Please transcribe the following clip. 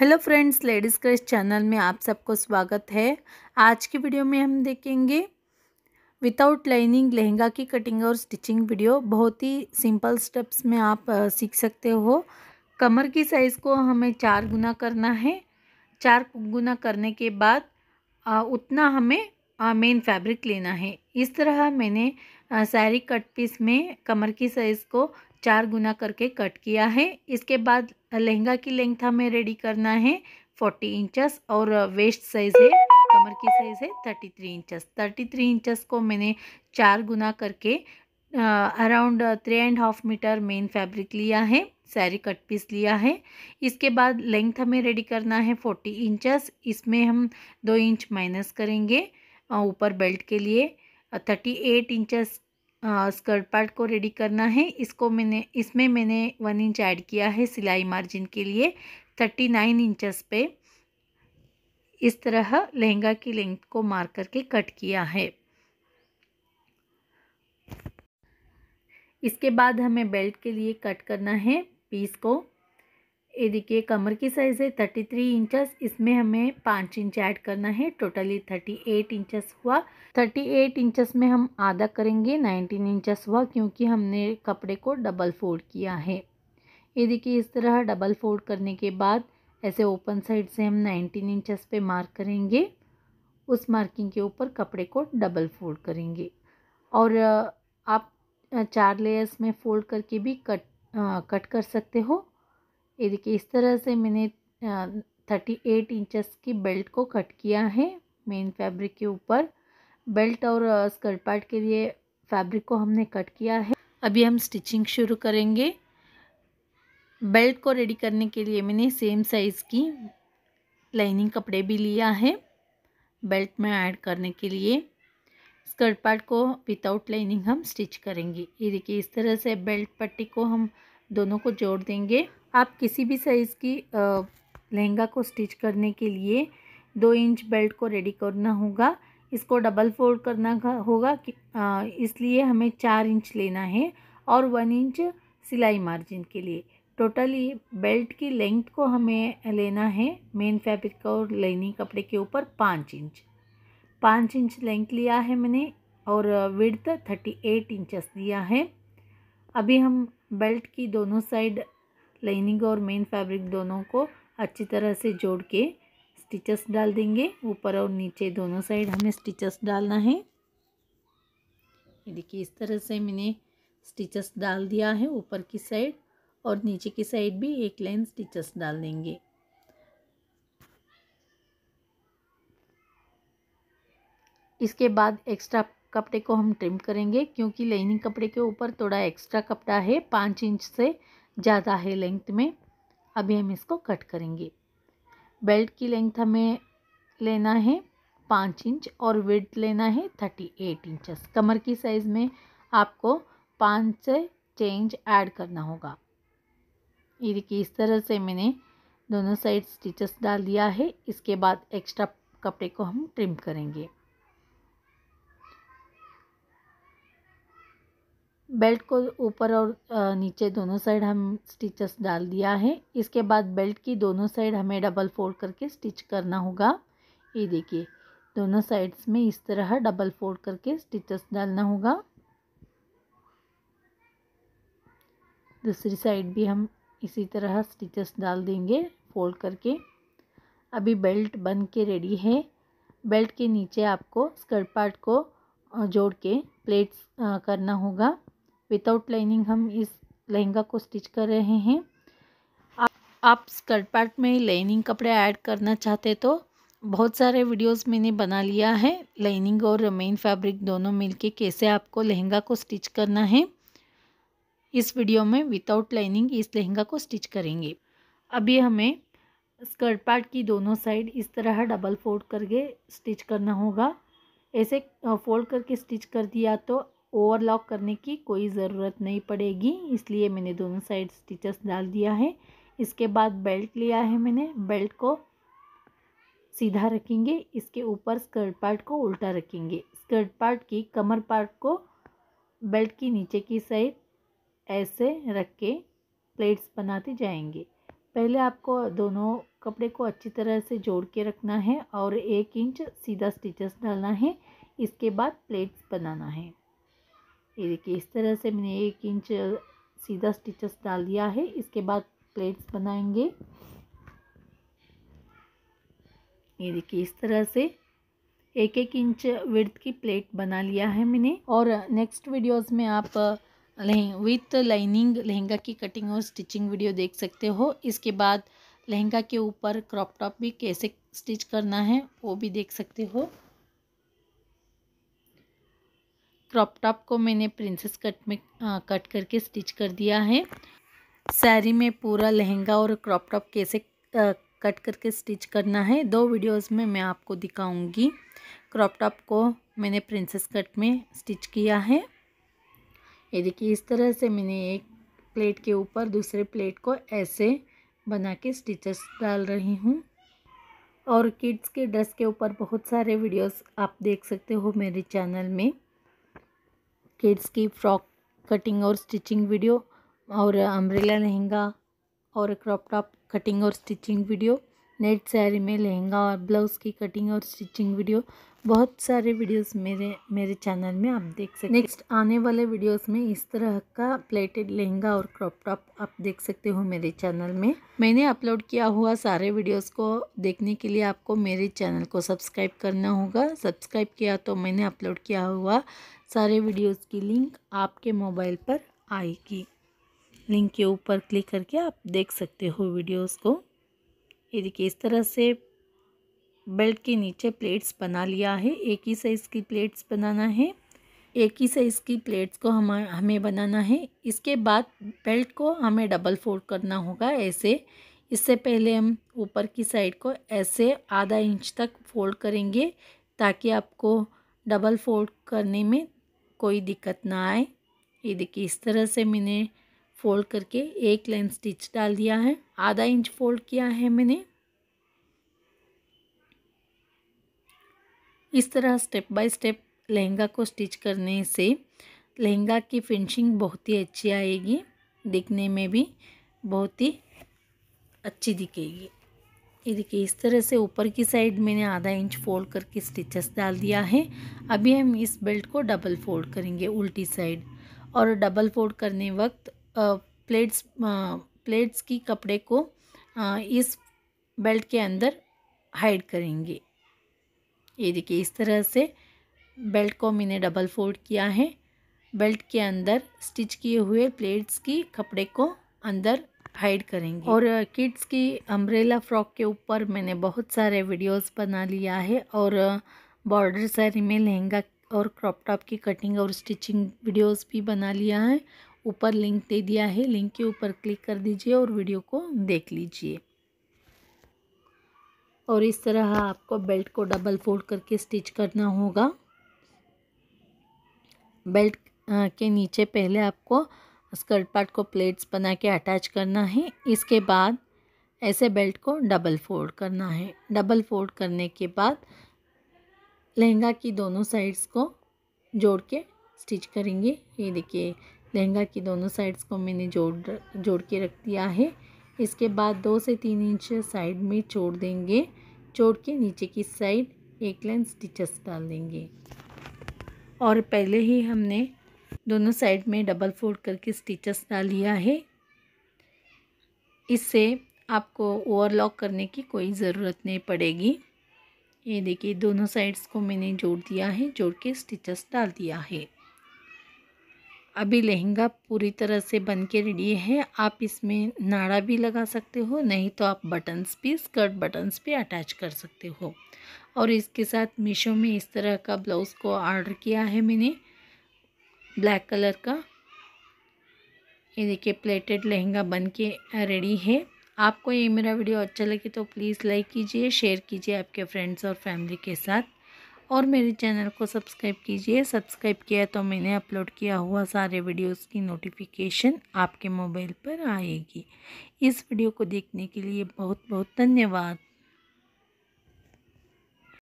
hello friends ladies craze channel में आप सबको स्वागत है आज की वीडियो में हम देखेंगे विदाउट लाइनिंग लहंगा की कटिंग और स्टिचिंग वीडियो बहुत ही सिंपल स्टेप्स में आप सीख सकते हो कमर की साइज़ को हमें चार गुना करना है चार गुना करने के बाद उतना हमें मेन फैब्रिक लेना है इस तरह मैंने सारी कट पीस में कमर की साइज़ को चार गुना करके कट किया है इसके बाद लहंगा की लेंथ हमें रेडी करना है फोर्टी इंचस और वेस्ट साइज़ है कमर की साइज़ है thirty three inches thirty three inches को मैंने चार गुना करके around three and half metre main fabric लिया है सारी कट पीस लिया है इसके बाद लेंथ हमें रेडी करना है फोर्टी इंचस इसमें हम दो इंच माइनस करेंगे ऊपर बेल्ट के लिए thirty eight inches skirt part को रेडी करना है इसको मैंने इसमें मैंने वन इंच ऐड किया है सिलाई मार्जिन के लिए थर्टी नाइन इंचज़ पे इस तरह लहंगा की लेंथ को मार करके कट किया है इसके बाद हमें बेल्ट के लिए कट करना है पीस को ये देखिए कमर की साइज़ है थर्टी थ्री इंचज़ इसमें हमें पाँच इंच ऐड करना है टोटली थर्टी एट इंचज़ हुआ थर्टी एट इंचज़ में हम आधा करेंगे नाइनटीन इंचज़ हुआ क्योंकि हमने कपड़े को डबल फोल्ड किया है ये देखिए इस तरह डबल फोल्ड करने के बाद ऐसे ओपन साइड से हम नाइनटीन इंचज़ पे मार्क करेंगे उस मार्किंग के ऊपर कपड़े को डबल फोल्ड करेंगे और आप चार लेयर्स में फोल्ड करके भी कट आ, कट कर सकते हो ये देखिए इस तरह से मैंने थर्टी एट इंचज़ की बेल्ट को कट किया है मेन फैब्रिक के ऊपर बेल्ट और स्कर्ट पार्ट के लिए फैब्रिक को हमने कट किया है अभी हम स्टिचिंग शुरू करेंगे बेल्ट को रेडी करने के लिए मैंने सेम साइज़ की लाइनिंग कपड़े भी लिया है बेल्ट में ऐड करने के लिए स्कर्ट पार्ट को विदाउट लाइनिंग हम स्टिच करेंगे ये देखिए इस तरह से बेल्ट पट्टी को हम दोनों को जोड़ देंगे आप किसी भी साइज़ की लहंगा को स्टिच करने के लिए दो इंच बेल्ट को रेडी करना होगा इसको डबल फोल्ड करना होगा इसलिए हमें चार इंच लेना है और वन इंच सिलाई मार्जिन के लिए टोटली बेल्ट की लेंथ को हमें लेना है मेन फैब्रिक और लाइनिंग कपड़े के ऊपर पाँच इंच पाँच इंच लेंथ लिया है मैंने और विड्थ थर्टी एट इंचस दिया है अभी हम बेल्ट की दोनों साइड लाइनिंग और मेन फैब्रिक दोनों को अच्छी तरह से जोड़ के स्टिचेस डाल देंगे ऊपर और नीचे दोनों साइड हमें स्टिचेस डालना है ये देखिए इस तरह से मैंने स्टिचेस डाल दिया है ऊपर की साइड और नीचे की साइड भी एक लाइन स्टिचेस डाल देंगे इसके बाद एक्स्ट्रा कपड़े को हम ट्रिम करेंगे क्योंकि लाइनिंग कपड़े के ऊपर थोड़ा एक्स्ट्रा कपड़ा है पाँच इंच से ज़्यादा है लेंथ में अभी हम इसको कट करेंगे बेल्ट की लेंथ हमें लेना है पाँच इंच और विड्थ लेना है थर्टी एट इंचस कमर की साइज़ में आपको पाँच से चेंज ऐड करना होगा ये देखिए इस तरह से मैंने दोनों साइड स्टिचेस डाल दिया है इसके बाद एक्स्ट्रा कपड़े को हम ट्रिम करेंगे बेल्ट को ऊपर और नीचे दोनों साइड हम स्टिचेस डाल दिया है इसके बाद बेल्ट की दोनों साइड हमें डबल फोल्ड करके स्टिच करना होगा ये देखिए दोनों साइड्स में इस तरह डबल फोल्ड करके स्टिचेस डालना होगा दूसरी साइड भी हम इसी तरह स्टिचेस डाल देंगे फोल्ड करके अभी बेल्ट बन के रेडी है बेल्ट के नीचे आपको स्कर्ट पार्ट को जोड़ के प्लेट्स करना होगा विदाउट लाइनिंग हम इस लहंगा को स्टिच कर रहे हैं आप, स्कर्ट पार्ट में लाइनिंग कपड़े ऐड करना चाहते तो बहुत सारे वीडियोस मैंने बना लिया है लाइनिंग और मेन फैब्रिक दोनों मिलके कैसे आपको लहंगा को स्टिच करना है इस वीडियो में विदाउट लाइनिंग इस लहंगा को स्टिच करेंगे अभी हमें स्कर्ट पार्ट की दोनों साइड इस तरह डबल फोल्ड करके स्टिच करना होगा ऐसे फोल्ड करके स्टिच कर दिया तो ओवरलॉक करने की कोई ज़रूरत नहीं पड़ेगी इसलिए मैंने दोनों साइड स्टिचेस डाल दिया है इसके बाद बेल्ट लिया है मैंने बेल्ट को सीधा रखेंगे इसके ऊपर स्कर्ट पार्ट को उल्टा रखेंगे स्कर्ट पार्ट की कमर पार्ट को बेल्ट की नीचे की साइड ऐसे रख के प्लेट्स बनाते जाएंगे पहले आपको दोनों कपड़े को अच्छी तरह से जोड़ के रखना है और एक इंच सीधा स्टिचेस डालना है इसके बाद प्लेट्स बनाना है ये देखिए इस तरह से मैंने एक इंच सीधा स्टिचेस डाल दिया है इसके बाद प्लेट्स बनाएंगे ये देखिए इस तरह से एक एक इंच विड्थ की प्लेट बना लिया है मैंने और नेक्स्ट वीडियोस में आप विथ लाइनिंग लहंगा की कटिंग और स्टिचिंग वीडियो देख सकते हो इसके बाद लहंगा के ऊपर क्रॉप टॉप भी कैसे स्टिच करना है वो भी देख सकते हो क्रॉप टॉप को मैंने प्रिंसेस कट में आ, कट करके स्टिच कर दिया है साड़ी में पूरा लहंगा और क्रॉप टॉप कैसे आ, कट करके स्टिच करना है दो वीडियोस में मैं आपको दिखाऊंगी क्रॉप टॉप को मैंने प्रिंसेस कट में स्टिच किया है ये देखिए इस तरह से मैंने एक प्लेट के ऊपर दूसरे प्लेट को ऐसे बना के स्टिचेस डाल रही हूँ और किड्स के ड्रेस के ऊपर बहुत सारे वीडियोस आप देख सकते हो मेरे चैनल में किड्स की फ्रॉक कटिंग और स्टिचिंग वीडियो और अम्ब्रेला लहंगा और क्रॉप टॉप कटिंग और स्टिचिंग वीडियो नेट सैरी में लहंगा और ब्लाउज़ की कटिंग और स्टिचिंग वीडियो बहुत सारे वीडियोस मेरे मेरे चैनल में आप देख सकते नेक्स्ट आने वाले वीडियोस में इस तरह का प्लेटेड लहंगा और क्रॉप टॉप आप देख सकते हो मेरे चैनल में मैंने अपलोड किया हुआ सारे वीडियोस को देखने के लिए आपको मेरे चैनल को सब्सक्राइब करना होगा सब्सक्राइब किया तो मैंने अपलोड किया हुआ सारे वीडियोस की लिंक आपके मोबाइल पर आएगी लिंक के ऊपर क्लिक करके आप देख सकते हो वीडियोस को ये देखिए इस तरह से बेल्ट के नीचे प्लेट्स बना लिया है एक ही साइज़ की प्लेट्स बनाना है एक ही साइज़ की प्लेट्स को हम हमें बनाना है इसके बाद बेल्ट को हमें डबल फोल्ड करना होगा ऐसे इससे पहले हम ऊपर की साइड को ऐसे आधा इंच तक फोल्ड करेंगे ताकि आपको डबल फोल्ड करने में कोई दिक्कत ना आए ये देखिए इस तरह से मैंने फोल्ड करके एक लाइन स्टिच डाल दिया है आधा इंच फोल्ड किया है मैंने इस तरह स्टेप बाय स्टेप लहंगा को स्टिच करने से लहंगा की फिनिशिंग बहुत ही अच्छी आएगी दिखने में भी बहुत ही अच्छी दिखेगी ये देखिए इस तरह से ऊपर की साइड मैंने आधा इंच फोल्ड करके स्टिचेस डाल दिया है अभी हम इस बेल्ट को डबल फोल्ड करेंगे उल्टी साइड और डबल फोल्ड करने वक्त प्लेट्स प्लेट्स की कपड़े को इस बेल्ट के अंदर हाइड करेंगे ये देखिए इस तरह से बेल्ट को मैंने डबल फोल्ड किया है बेल्ट के अंदर स्टिच किए हुए प्लेट्स की कपड़े को अंदर हाइड करेंगे और किड्स की अम्ब्रेला फ्रॉक के ऊपर मैंने बहुत सारे वीडियोस बना लिया है और बॉर्डर सारी में लहंगा और क्रॉप टॉप की कटिंग और स्टिचिंग वीडियोस भी बना लिया है ऊपर लिंक दे दिया है लिंक के ऊपर क्लिक कर दीजिए और वीडियो को देख लीजिए और इस तरह आपको बेल्ट को डबल फोल्ड करके स्टिच करना होगा बेल्ट के नीचे पहले आपको स्कर्ट पार्ट को प्लेट्स बना के अटैच करना है इसके बाद ऐसे बेल्ट को डबल फोल्ड करना है डबल फोल्ड करने के बाद लहंगा की दोनों साइड्स को जोड़ के स्टिच करेंगे ये देखिए लहंगा की दोनों साइड्स को मैंने जोड़ जोड़ के रख दिया है इसके बाद दो से तीन इंच साइड में छोड़ देंगे छोड़ के नीचे की साइड एक लाइन स्टिचेस डाल देंगे और पहले ही हमने दोनों साइड में डबल फोल्ड करके स्टिचेस डाल लिया है इससे आपको ओवरलॉक करने की कोई ज़रूरत नहीं पड़ेगी ये देखिए दोनों साइड्स को मैंने जोड़ दिया है जोड़ के स्टिचेस डाल दिया है अभी लहंगा पूरी तरह से बन के रेडी है आप इसमें नाड़ा भी लगा सकते हो नहीं तो आप बटन्स भी स्कर्ट बटन्स भी अटैच कर सकते हो और इसके साथ मीशो में इस तरह का ब्लाउज़ को ऑर्डर किया है मैंने ब्लैक कलर का ये देखिए प्लेटेड लहंगा बन के रेडी है आपको ये मेरा वीडियो अच्छा लगे तो प्लीज़ लाइक कीजिए शेयर कीजिए आपके फ्रेंड्स और फैमिली के साथ और मेरे चैनल को सब्सक्राइब कीजिए सब्सक्राइब किया तो मैंने अपलोड किया हुआ सारे वीडियोस की नोटिफिकेशन आपके मोबाइल पर आएगी इस वीडियो को देखने के लिए बहुत बहुत धन्यवाद